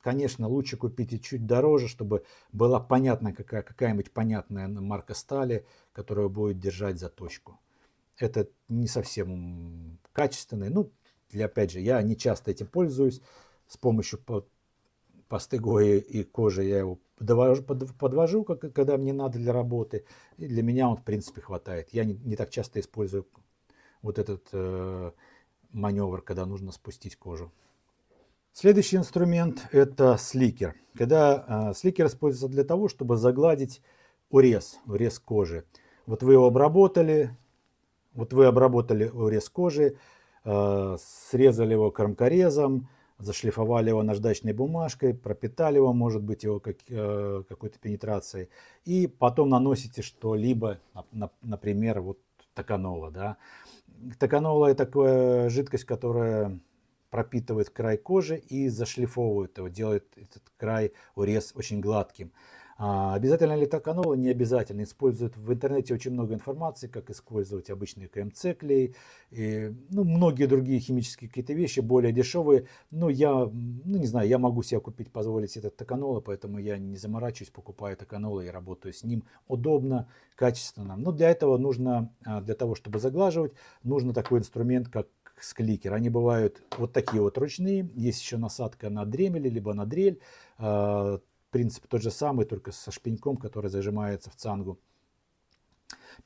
конечно, лучше купить и чуть дороже, чтобы была понятна какая, какая-нибудь понятная марка стали, которая будет держать за точку. Это не совсем качественный, ну, для, опять же, я не часто этим пользуюсь, с помощью постыгой и кожи я его подвожу, подвожу как, когда мне надо для работы. И для меня он, в принципе, хватает. Я не, не так часто использую вот этот э, маневр, когда нужно спустить кожу. Следующий инструмент – это сликер. Когда э, сликер используется для того, чтобы загладить урез, урез кожи. Вот вы его обработали, вот вы обработали урез кожи, э, срезали его кормкорезом зашлифовали его наждачной бумажкой, пропитали его, может быть, его как, э, какой-то пенетрацией, и потом наносите что-либо, например, вот токанола, да. Токанола – это такая жидкость, которая пропитывает край кожи и зашлифовывает его, делает этот край, урез очень гладким. А обязательно ли токанола? Не обязательно. Используют в интернете очень много информации, как использовать обычные КМЦ клей, и, ну, многие другие химические какие-то вещи, более дешевые. Но я, ну, не знаю, я могу себе купить, позволить этот токанола, поэтому я не заморачиваюсь, покупаю токанола и работаю с ним удобно, качественно. Но для этого нужно, а, для того, чтобы заглаживать, нужно такой инструмент, как скликер Они бывают вот такие вот ручные. Есть еще насадка на дремель, либо на дрель. А, Принцип тот же самый, только со шпеньком, который зажимается в цангу.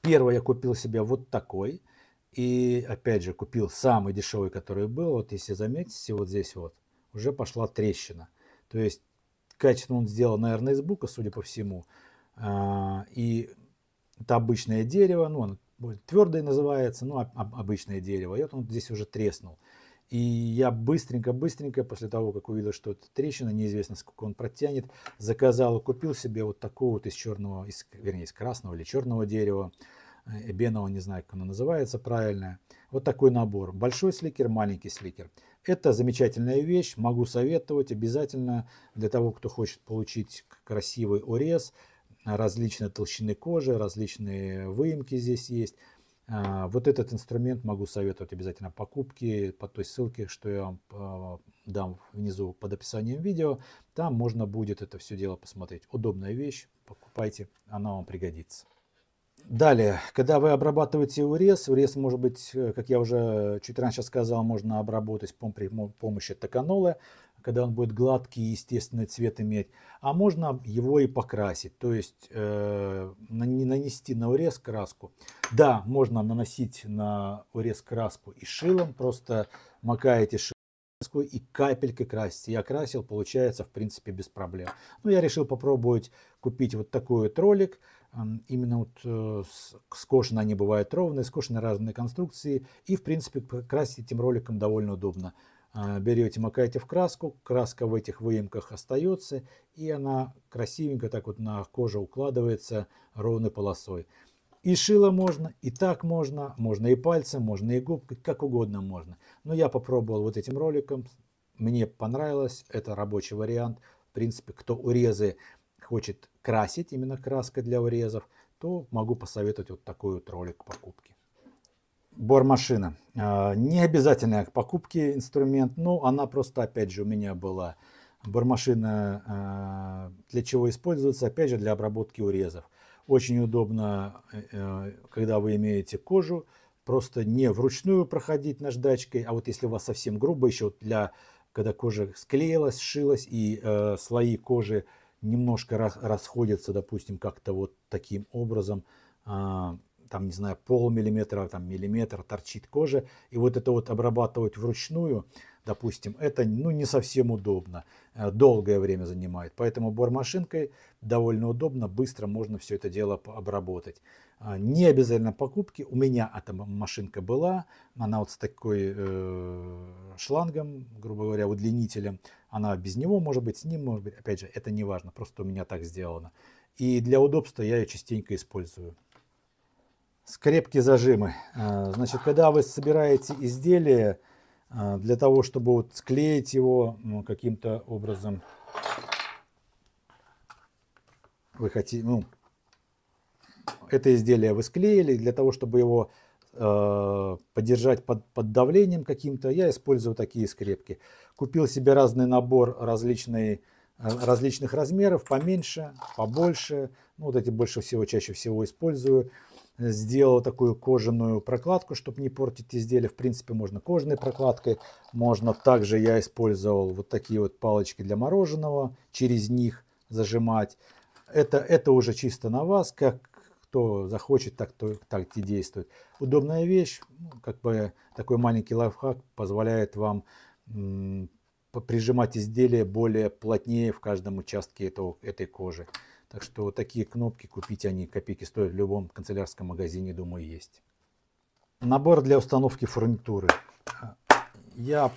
Первый я купил себе вот такой. И опять же купил самый дешевый, который был. Вот если заметите, вот здесь вот уже пошла трещина. То есть качество он сделал, наверное, из бука, судя по всему. А, и это обычное дерево, ну, он твердое называется, ну, обычное дерево. И вот он здесь уже треснул. И я быстренько-быстренько, после того, как увидел, что это трещина, неизвестно, сколько он протянет, заказал, купил себе вот такого вот из черного, из, вернее, из красного или черного дерева, э, эбенового, не знаю, как оно называется правильно. Вот такой набор. Большой сликер, маленький сликер. Это замечательная вещь, могу советовать обязательно для того, кто хочет получить красивый урез, различной толщины кожи, различные выемки здесь есть. А, вот этот инструмент могу советовать обязательно покупки по той ссылке, что я вам а, дам внизу под описанием видео. Там можно будет это все дело посмотреть. Удобная вещь, покупайте, она вам пригодится. Далее, когда вы обрабатываете урез, урез может быть, э, как я уже чуть раньше сказал, можно обработать при помощи токанолы когда он будет гладкий и естественный цвет иметь. А можно его и покрасить, то есть э, нанести на урез краску. Да, можно наносить на урез краску и шилом, просто макаете шилом краску и капелькой красить. Я красил, получается, в принципе, без проблем. Но я решил попробовать купить вот такой вот ролик. Именно вот э, скошены они бывают ровные, скошены разные конструкции. И, в принципе, красить этим роликом довольно удобно. Э, берете, макаете в краску, краска в этих выемках остается, и она красивенько так вот на коже укладывается ровной полосой. И шило можно, и так можно, можно и пальцем, можно и губкой, как угодно можно. Но я попробовал вот этим роликом, мне понравилось, это рабочий вариант. В принципе, кто урезы хочет красить, именно краска для урезов, то могу посоветовать вот такой вот ролик покупки бормашина. А, не обязательная к покупке инструмент, но она просто, опять же, у меня была бормашина, а, для чего используется, опять же, для обработки урезов. Очень удобно, э, э, когда вы имеете кожу, просто не вручную проходить наждачкой, а вот если у вас совсем грубо, еще для, когда кожа склеилась, сшилась и э, слои кожи немножко расходятся, допустим, как-то вот таким образом, а, там, не знаю, полмиллиметра, там, миллиметр торчит кожа, и вот это вот обрабатывать вручную, допустим, это, ну, не совсем удобно, э, долгое время занимает. Поэтому бормашинкой довольно удобно, быстро можно все это дело обработать. А, не обязательно покупки, у меня эта машинка была, она вот с такой э, шлангом, грубо говоря, удлинителем, она без него может быть, с ним может быть, опять же, это не важно, просто у меня так сделано. И для удобства я ее частенько использую. Скрепки зажимы. А, значит, когда вы собираете изделие, а, для того, чтобы вот склеить его ну, каким-то образом, вы хотите, ну, это изделие вы склеили, для того, чтобы его э, а, поддержать под, под давлением каким-то, я использую такие скрепки. Купил себе разный набор различные, различных размеров, поменьше, побольше. Ну, вот эти больше всего, чаще всего использую. Э, сделал такую кожаную прокладку, чтобы не портить изделие. В принципе, можно кожаной прокладкой. Можно также я использовал вот такие вот палочки для мороженого, через них зажимать. Это, это уже чисто на вас, как кто захочет, так, то, так и действует. Удобная вещь, ну, как бы такой маленький лайфхак позволяет вам прижимать изделие более плотнее в каждом участке этого, этой кожи. Так что такие кнопки купить они копейки стоят в любом канцелярском магазине, думаю, есть. Набор для установки фурнитуры. Я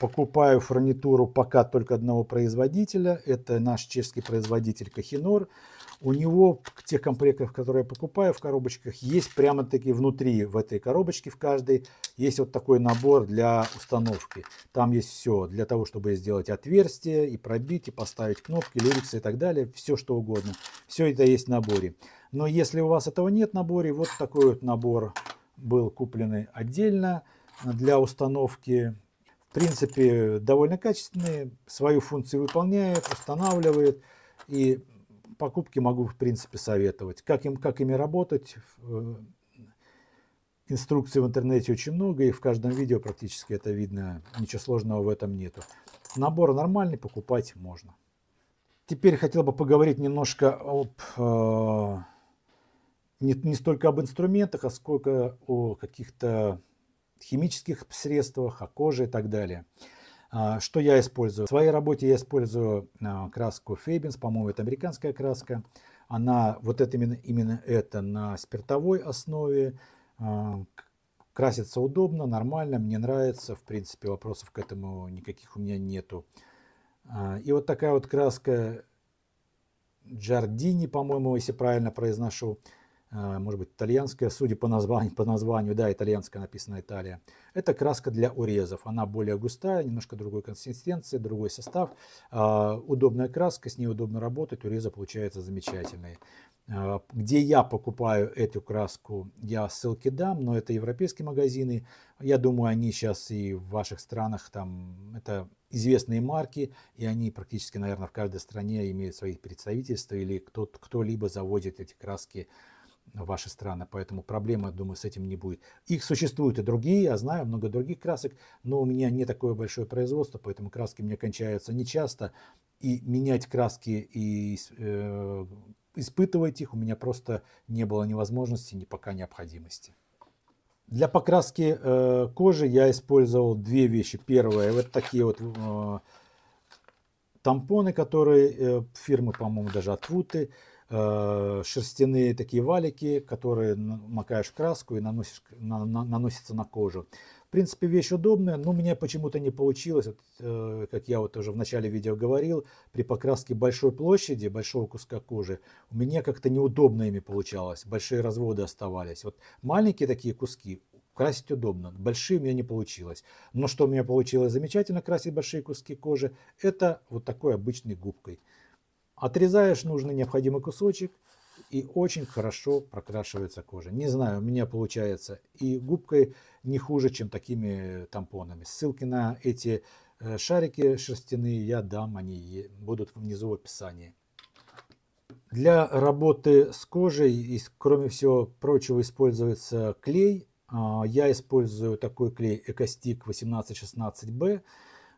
покупаю фурнитуру пока только одного производителя. Это наш чешский производитель Кахинор. У него к тех комплектов, которые я покупаю в коробочках, есть прямо-таки внутри в этой коробочке в каждой есть вот такой набор для установки. Там есть все для того, чтобы сделать отверстие и пробить, и поставить кнопки, люриксы и так далее. Все что угодно. Все это есть в наборе. Но если у вас этого нет в наборе, вот такой вот набор был купленный отдельно для установки. В принципе, довольно качественный, свою функцию выполняет, устанавливает. И покупки могу, в принципе, советовать. Как, им, как ими работать, э, инструкций в интернете очень много, и в каждом видео практически это видно, ничего сложного в этом нету. Набор нормальный, покупать можно. Теперь хотел бы поговорить немножко об... Э, не, не столько об инструментах, а сколько о каких-то химических средствах, о коже и так далее. А, что я использую? В своей работе я использую а, краску Фейбинс, по-моему, это американская краска. Она, вот это именно, именно это на спиртовой основе. А, красится удобно, нормально, мне нравится. В принципе, вопросов к этому никаких у меня нету. И вот такая вот краска Джардини, по-моему, если правильно произношу. А, может быть, итальянская, судя по названию, по названию, да, итальянская написана Италия. Это краска для урезов. Она более густая, немножко другой консистенции, другой состав. А, удобная краска, с ней удобно работать, урезы получаются замечательные. А, где я покупаю эту краску, я ссылки дам, но это европейские магазины. Я думаю, они сейчас и в ваших странах, там, это известные марки, и они практически, наверное, в каждой стране имеют свои представительства, или кто-либо заводит эти краски ваши страны, поэтому проблема, думаю, с этим не будет. Их существуют и другие, я знаю много других красок, но у меня не такое большое производство, поэтому краски мне кончаются нечасто, и менять краски и э, испытывать их у меня просто не было ни возможности, ни пока необходимости. Для покраски э, кожи я использовал две вещи. Первое, вот такие вот э, тампоны, которые э, фирмы, по-моему, даже от Вуты, Э, шерстяные такие валики, которые макаешь краску и наносишь, на, на, наносится на кожу. В принципе, вещь удобная, но у меня почему-то не получилось, вот, э, как я вот уже в начале видео говорил, при покраске большой площади, большого куска кожи, у меня как-то неудобно ими получалось, большие разводы оставались. Вот маленькие такие куски красить удобно, большие у меня не получилось. Но что у меня получилось замечательно красить большие куски кожи, это вот такой обычной губкой. Отрезаешь нужный необходимый кусочек, и очень хорошо прокрашивается кожа. Не знаю, у меня получается и губкой не хуже, чем такими тампонами. Ссылки на эти э, шарики шерстяные я дам, они будут внизу в описании. Для работы с кожей, и, кроме всего прочего, используется клей. А, я использую такой клей Экостик 1816B.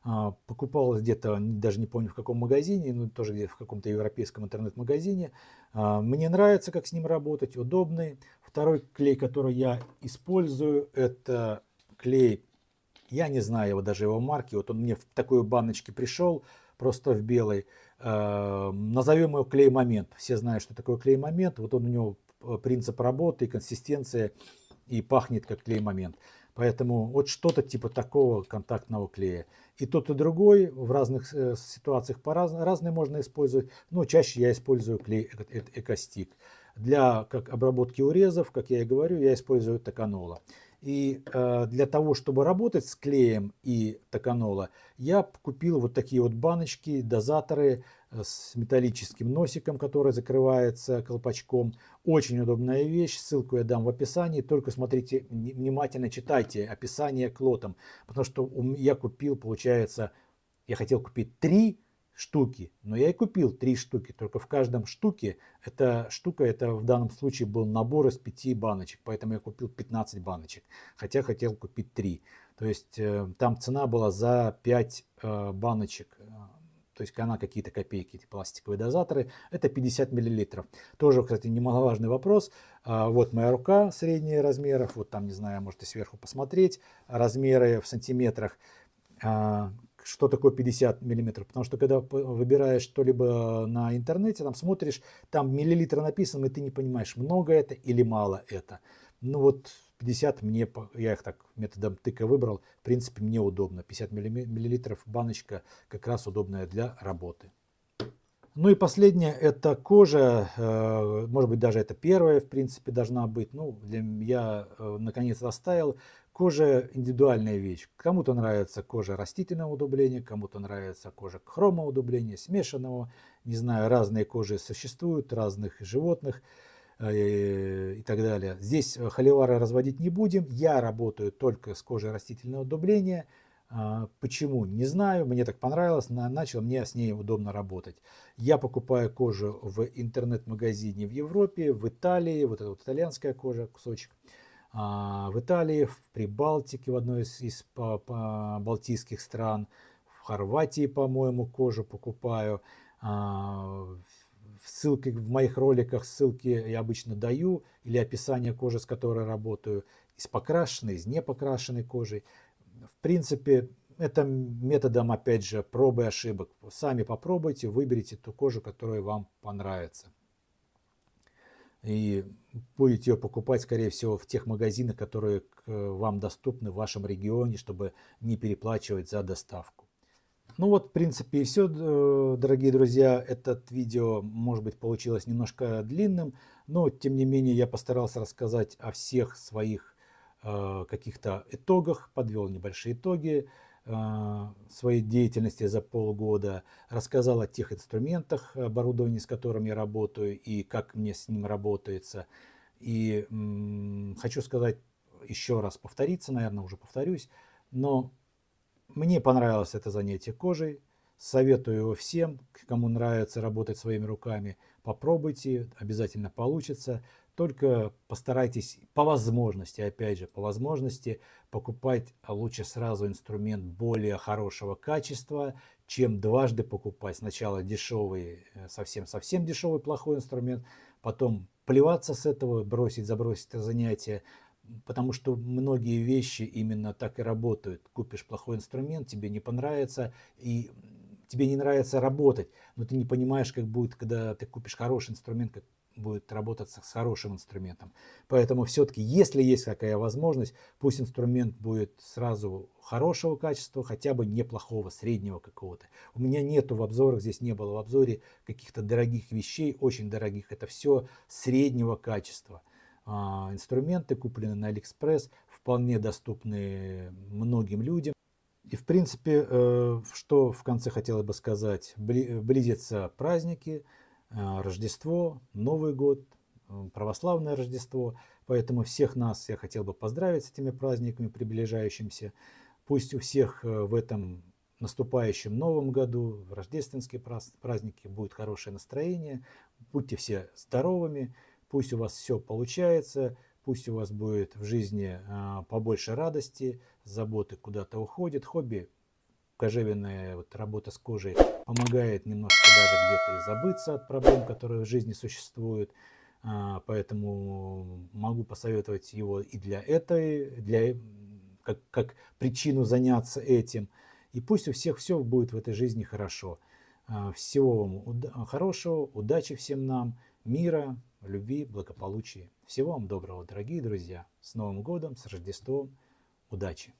А, покупалась где-то, даже не помню в каком магазине, но ну, тоже где-то в каком-то европейском интернет-магазине. А, мне нравится, как с ним работать, удобный. Второй клей, который я использую, это клей, я не знаю его, даже его марки, вот он мне в такой баночке пришел, просто в белой. А, назовем его клей момент. Все знают, что такое клей момент. Вот он у него принцип работы, консистенция и пахнет как клей момент. Поэтому вот что-то типа такого контактного клея. И тот, и другой в разных э, ситуациях по раз, разные можно использовать. Но чаще я использую клей э, Экостик. Для как обработки урезов, как я и говорю, я использую токанола. И э, для того, чтобы работать с клеем и токанола, я купил вот такие вот баночки, дозаторы э, с металлическим носиком, который закрывается колпачком. Очень удобная вещь, ссылку я дам в описании. Только смотрите, внимательно читайте описание к лотам, потому что я купил, получается, я хотел купить три штуки, но я и купил три штуки, только в каждом штуке, эта штука, это в данном случае был набор из пяти баночек, поэтому я купил 15 баночек, хотя хотел купить три. То есть э, там цена была за 5 э, баночек, э, то есть она какие-то копейки, эти пластиковые дозаторы, это 50 миллилитров. Тоже, кстати, немаловажный вопрос. А, вот моя рука средних размеров, вот там, не знаю, можете сверху посмотреть, размеры в сантиметрах. А, что такое 50 миллиметров. Потому что когда выбираешь что-либо на интернете, там смотришь, там миллилитра написано, и ты не понимаешь, много это или мало это. Ну вот 50 мне, я их так методом тыка выбрал, в принципе мне удобно. 50 миллилитров баночка как раз удобная для работы. Ну и последнее, это кожа, э, может быть даже это первая, в принципе, должна быть. Ну, для, я э, наконец оставил Кожа – индивидуальная вещь. Кому-то нравится кожа растительного удобрения, кому-то нравится кожа хромоудобрения, смешанного. Не знаю, разные кожи существуют, разных животных э, и так далее. Здесь э, холивары разводить не будем. Я работаю только с кожей растительного удобрения. А, почему? Не знаю. Мне так понравилось. Начал мне с ней удобно работать. Я покупаю кожу в интернет-магазине в Европе, в Италии. Вот это вот итальянская кожа, кусочек. А, в Италии, в Прибалтике, в одной из, из по, по, балтийских стран, в Хорватии, по-моему, кожу покупаю. А, ссылки в моих роликах ссылки я обычно даю или описание кожи, с которой работаю, из покрашенной, из непокрашенной кожи. В принципе, это методом, опять же, пробы и ошибок. Сами попробуйте, выберите ту кожу, которая вам понравится. И будете ее покупать, скорее всего, в тех магазинах, которые э, вам доступны в вашем регионе, чтобы не переплачивать за доставку. Ну вот, в принципе, и все, э, дорогие друзья. Этот видео, может быть, получилось немножко длинным, но, тем не менее, я постарался рассказать о всех своих э, каких-то итогах, подвел небольшие итоги. А, своей деятельности за полгода, рассказал о тех инструментах, оборудовании, с которым я работаю и как мне с ним работается. И хочу сказать еще раз, повториться, наверное, уже повторюсь, но мне понравилось это занятие кожей, советую его всем, кому нравится работать своими руками, попробуйте, обязательно получится. Только постарайтесь по возможности, опять же, по возможности покупать лучше сразу инструмент более хорошего качества, чем дважды покупать. Сначала дешевый, э, совсем-совсем дешевый плохой инструмент, потом плеваться с этого, бросить, забросить это занятие, потому что многие вещи именно так и работают. Купишь плохой инструмент, тебе не понравится, и тебе не нравится работать, но ты не понимаешь, как будет, когда ты купишь хороший инструмент, как, будет работаться с хорошим инструментом. Поэтому все-таки, если есть какая возможность, пусть инструмент будет сразу хорошего качества, хотя бы неплохого, среднего какого-то. У меня нету в обзорах, здесь не было в обзоре каких-то дорогих вещей, очень дорогих. Это все среднего качества. А, инструменты куплены на Алиэкспресс, вполне доступны многим людям. И, в принципе, э, что в конце хотела бы сказать, близятся праздники, Э, Рождество, Новый год, э, православное Рождество. Поэтому всех нас я хотел бы поздравить с этими праздниками приближающимися. Пусть у всех э, в этом наступающем Новом году, в рождественские праздники будет хорошее настроение. Будьте все здоровыми, пусть у вас все получается, пусть у вас будет в жизни побольше радости, заботы куда-то уходят, хобби кожевенная вот работа с кожей помогает немножко даже где-то и забыться от проблем, которые в жизни существуют. А, поэтому могу посоветовать его и для этой, для, как, как причину заняться этим. И пусть у всех все будет в этой жизни хорошо. А, всего вам уда- хорошего, удачи всем нам, мира, любви, благополучия. Всего вам доброго, дорогие друзья. С Новым годом, с Рождеством. Удачи!